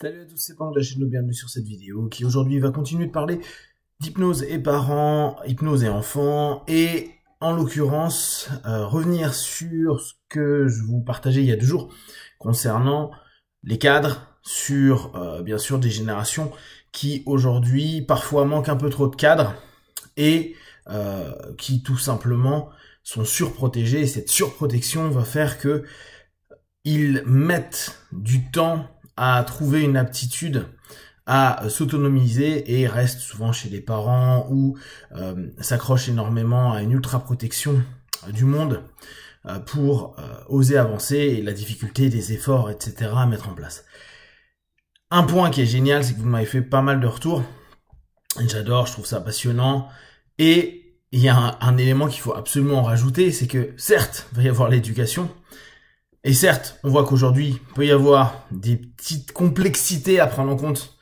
Salut à tous, c'est Pang de la chaîne bienvenue sur cette vidéo qui aujourd'hui va continuer de parler d'hypnose et parents, hypnose et enfants et en l'occurrence euh, revenir sur ce que je vous partageais il y a deux jours concernant les cadres sur euh, bien sûr des générations qui aujourd'hui parfois manquent un peu trop de cadres et euh, qui tout simplement sont surprotégés et cette surprotection va faire que ils mettent du temps à trouver une aptitude à euh, s'autonomiser et reste souvent chez les parents ou euh, s'accroche énormément à une ultra protection euh, du monde pour oser avancer et la difficulté des efforts, etc. à mettre en place. Un point qui est génial, c'est que vous m'avez fait pas mal de retours. J'adore, je trouve ça passionnant. Et il y a un, un élément qu'il faut absolument rajouter, c'est que certes, il va y avoir l'éducation, et certes, on voit qu'aujourd'hui, il peut y avoir des petites complexités à prendre en compte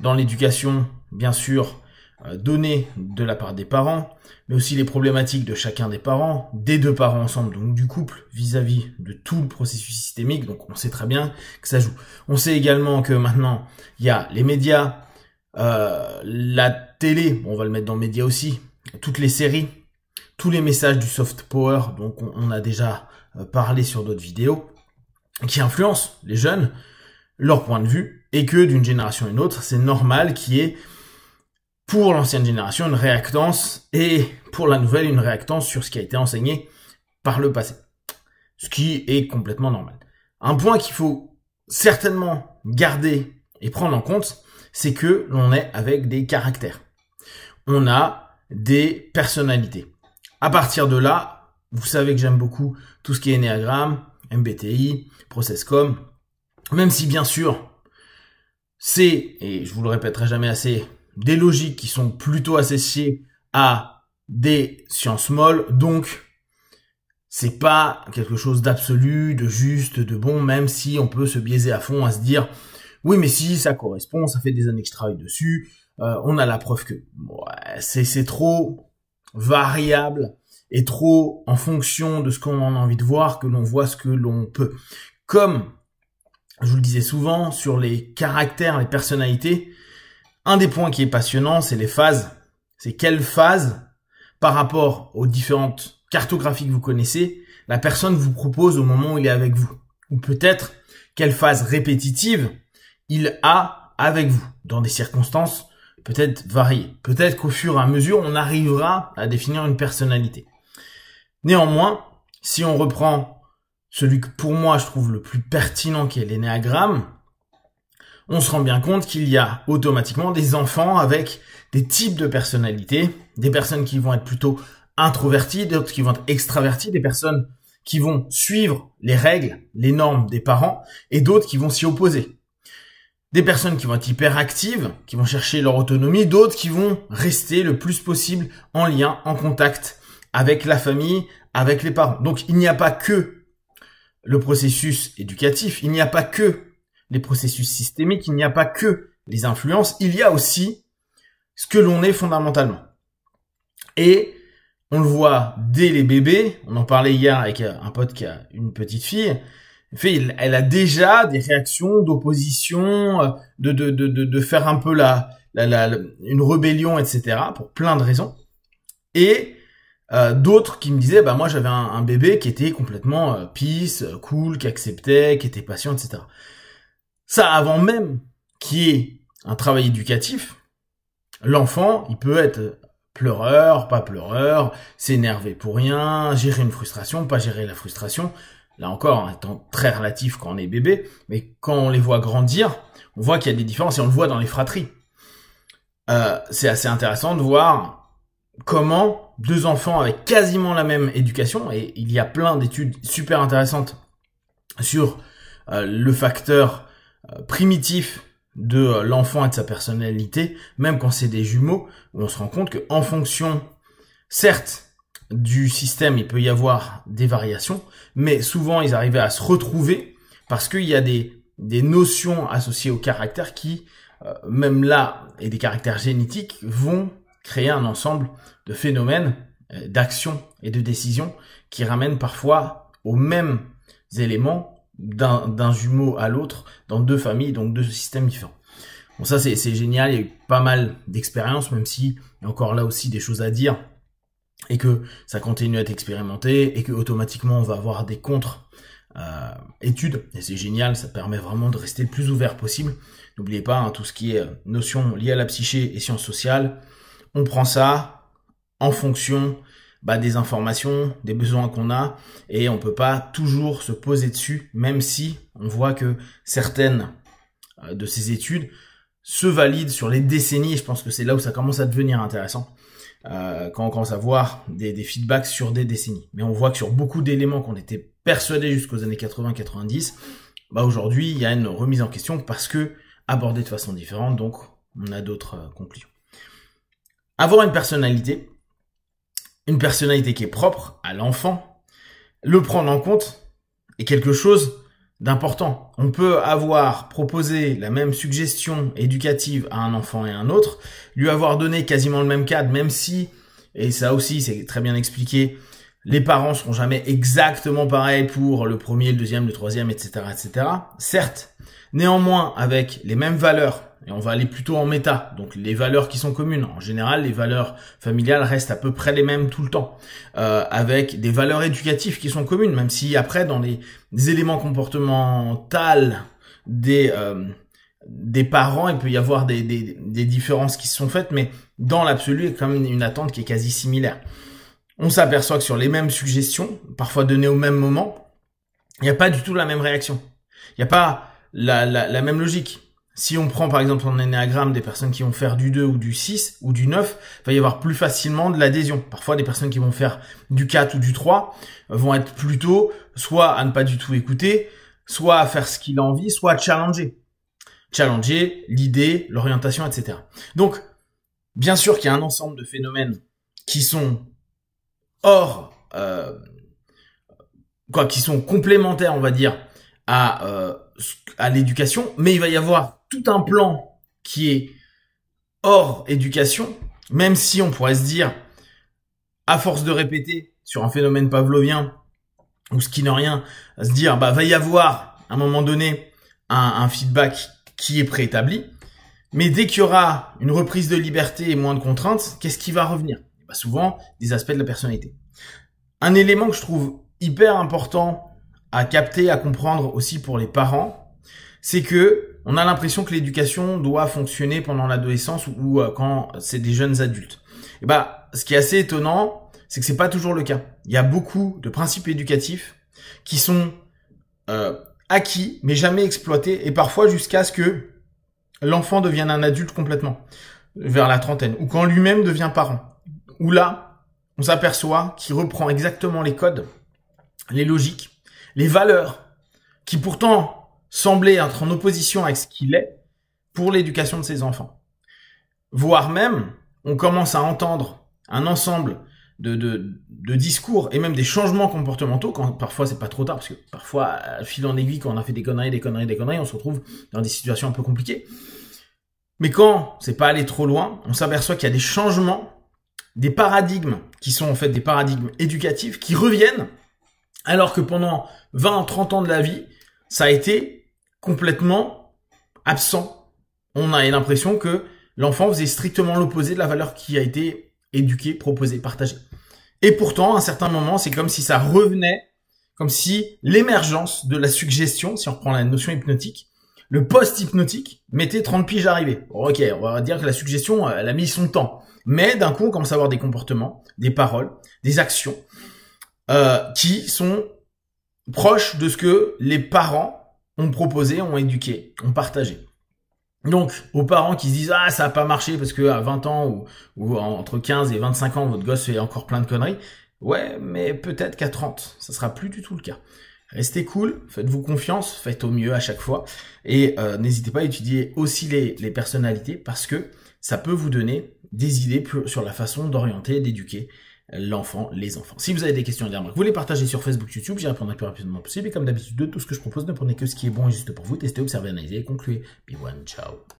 dans l'éducation, bien sûr, euh, donnée de la part des parents, mais aussi les problématiques de chacun des parents, des deux parents ensemble, donc du couple, vis-à-vis de tout le processus systémique, donc on sait très bien que ça joue. On sait également que maintenant, il y a les médias, euh, la télé, on va le mettre dans médias aussi, toutes les séries, tous les messages du soft power, donc on a déjà euh, parler sur d'autres vidéos, qui influencent les jeunes, leur point de vue, et que d'une génération à une autre, c'est normal qu'il y ait pour l'ancienne génération une réactance et pour la nouvelle une réactance sur ce qui a été enseigné par le passé. Ce qui est complètement normal. Un point qu'il faut certainement garder et prendre en compte, c'est que l'on est avec des caractères. On a des personnalités. À partir de là, vous savez que j'aime beaucoup tout ce qui est Enneagram, MBTI, ProcessCom, même si bien sûr, c'est, et je vous le répéterai jamais assez, des logiques qui sont plutôt associées à des sciences molles, donc c'est pas quelque chose d'absolu, de juste, de bon, même si on peut se biaiser à fond à se dire oui mais si ça correspond, ça fait des années que je travaille dessus, euh, on a la preuve que c'est trop variable et trop en fonction de ce qu'on a envie de voir que l'on voit ce que l'on peut. Comme je vous le disais souvent sur les caractères, les personnalités, un des points qui est passionnant, c'est les phases. C'est quelle phase, par rapport aux différentes cartographies que vous connaissez, la personne vous propose au moment où il est avec vous. Ou peut-être quelle phase répétitive il a avec vous, dans des circonstances peut-être variées. Peut-être qu'au fur et à mesure, on arrivera à définir une personnalité. Néanmoins, si on reprend celui que pour moi je trouve le plus pertinent qui est l'énéagramme, on se rend bien compte qu'il y a automatiquement des enfants avec des types de personnalités, des personnes qui vont être plutôt introverties, d'autres qui vont être extraverties, des personnes qui vont suivre les règles, les normes des parents, et d'autres qui vont s'y opposer. Des personnes qui vont être hyperactives, qui vont chercher leur autonomie, d'autres qui vont rester le plus possible en lien, en contact avec la famille, avec les parents. Donc il n'y a pas que le processus éducatif, il n'y a pas que les processus systémiques, il n'y a pas que les influences, il y a aussi ce que l'on est fondamentalement. Et on le voit dès les bébés, on en parlait hier avec un pote qui a une petite fille, en fait, elle a déjà des réactions d'opposition, euh, de, de, de, de, faire un peu la, la, la, une rébellion, etc., pour plein de raisons. Et euh, d'autres qui me disaient, bah moi j'avais un, bébé qui était complètement euh, peace, euh, cool, qui acceptait, qui était patient, etc. Ça avant même qui est un travail éducatif, l'enfant, il peut être euh, pleureur, pas pleureur, s'énerver pour rien, gérer une frustration, pas gérer la frustration. Là encore, hein, étant très relatif quand on est bébé, mais quand on les voit grandir, on voit qu'il y a des différences et on le voit dans les fratries. c'est assez intéressant de voir comment deux enfants avec quasiment la même éducation, et il y a plein d'études super intéressantes sur euh, le facteur euh, primitif de euh, l'enfant et de sa personnalité, même quand c'est des jumeaux, où on se rend compte qu'en fonction, certes, du système, il peut y avoir des variations, mais souvent ils arrivaient à se retrouver parce qu'il y a des, des notions associées au caractère qui, même là, et des caractères génétiques, vont créer un ensemble de phénomènes, euh, d'actions et de décisions qui ramènent parfois aux mêmes éléments d'un jumeau à l'autre dans deux familles, donc deux systèmes différents. Bon, ça c'est génial, il y a eu pas mal d'expériences, même si y a encore là aussi des choses à dire et que ça continue à être expérimenté et que automatiquement on va avoir des contre euh, études et c'est génial, ça permet vraiment de rester le plus ouvert possible. N'oubliez pas hein, tout ce qui est euh, notions liées à la psyché et sciences sociales, on prend ça en fonction bah, des informations, des besoins qu'on a, et on ne peut pas toujours se poser dessus, même si on voit que certaines euh, de ces études se valident sur les décennies, je pense que c'est là où ça commence à devenir intéressant, euh, quand on commence à voir des, feedbacks sur des décennies. Mais on voit que sur beaucoup d'éléments qu'on était persuadés jusqu'aux années 80-90, bah aujourd'hui il y a une remise en question parce que abordée de façon différente, donc on a d'autres euh, conclusions. Avoir une personnalité, une personnalité qui est propre à l'enfant, le prendre en compte est quelque chose d'important. On peut avoir proposé la même suggestion éducative à un enfant et à un autre, lui avoir donné quasiment le même cadre, même si, et ça aussi c'est très bien expliqué les parents seront jamais exactement pareils pour le premier, le deuxième, le troisième, etc., etc. Certes, néanmoins, avec les mêmes valeurs, et on va aller plutôt en méta, donc les valeurs qui sont communes. En général, les valeurs familiales restent à peu près les mêmes tout le temps, euh, avec des valeurs éducatives qui sont communes, même si après, dans les, éléments comportementaux des... Euh, des parents, il peut y avoir des, des, différences qui se sont faites, mais dans l'absolu, il y a quand même une attente qui est quasi similaire on s'aperçoit que sur les mêmes suggestions, parfois données au même moment, il n'y a pas du tout la même réaction. Il n'y a pas la, même logique. Si on prend par exemple en énéagramme des personnes qui vont faire du 2 ou du 6 ou du 9, il va y avoir plus facilement de l'adhésion. Parfois des personnes qui vont faire du 4 ou du 3 vont être plutôt soit à ne pas du tout écouter, soit à faire ce qu'il a envie, soit à challenger. Challenger l'idée, l'orientation, etc. Donc, bien sûr qu'il y a un ensemble de phénomènes qui sont Or euh, quoi, qui sont complémentaires, on va dire, à, euh, à l'éducation, mais il va y avoir tout un plan qui est hors éducation, même si on pourrait se dire, à force de répéter sur un phénomène pavlovien, ou ce qui n'a rien, se dire, bah, va y avoir, à un moment donné, un, un feedback qui est préétabli, mais dès qu'il y aura une reprise de liberté et moins de contraintes, qu'est-ce qui va revenir bah, souvent des aspects de la personnalité. Un élément que je trouve hyper important à capter, à comprendre aussi pour les parents, c'est que on a l'impression que l'éducation doit fonctionner pendant l'adolescence ou euh, quand c'est des jeunes adultes. Et bah, ce qui est assez étonnant, c'est que c'est pas toujours le cas. Il y a beaucoup de principes éducatifs qui sont euh, acquis mais jamais exploités et parfois jusqu'à ce que l'enfant devienne un adulte complètement vers la trentaine ou quand lui-même devient parent où là, on s'aperçoit qu'il reprend exactement les codes, les logiques, les valeurs, qui pourtant semblaient être en opposition avec ce qu'il est pour l'éducation de ses enfants. Voire même, on commence à entendre un ensemble de, discours et même des changements comportementaux quand parfois c'est pas trop tard parce que parfois euh, fil en aiguille quand on a fait des conneries des conneries des conneries on se retrouve dans des situations un peu compliquées mais quand c'est pas allé trop loin on s'aperçoit qu'il y a des changements des paradigmes qui sont en fait des paradigmes éducatifs qui reviennent alors que pendant 20, 30 ans de la vie, ça a été complètement absent. On a l'impression que l'enfant faisait strictement l'opposé de la valeur qui a été éduquée, proposée, partagée. Et pourtant, à un certain moment, c'est comme si ça revenait, comme si l'émergence de la suggestion, si on reprend la notion hypnotique, le post hypnotique mettait 30 piges à arriver. ok, on va dire que la suggestion, elle a mis son temps. Mais d'un coup, on commence à avoir des comportements, des paroles, des actions euh, qui sont proches de ce que les parents ont proposé, ont éduqué, ont partagé. Donc, aux parents qui se disent ah ça n'a pas marché parce que à 20 ans ou, entre 15 et 25 ans votre gosse fait encore plein de conneries, ouais mais peut-être qu'à 30 ça sera plus du tout le cas. Restez cool, faites-vous confiance, faites au mieux à chaque fois. Et euh, n'hésitez pas à étudier aussi les, personnalités parce que ça peut vous donner des idées sur la façon d'orienter, d'éduquer l'enfant, les enfants. Si vous avez des questions à vous les partagez sur Facebook, YouTube, j'y répondrai le plus rapidement possible. Et comme d'habitude, tout ce que je propose, ne prenez que ce qui est bon et juste pour vous. Testez, observez, analysez et concluez. Be one, ciao.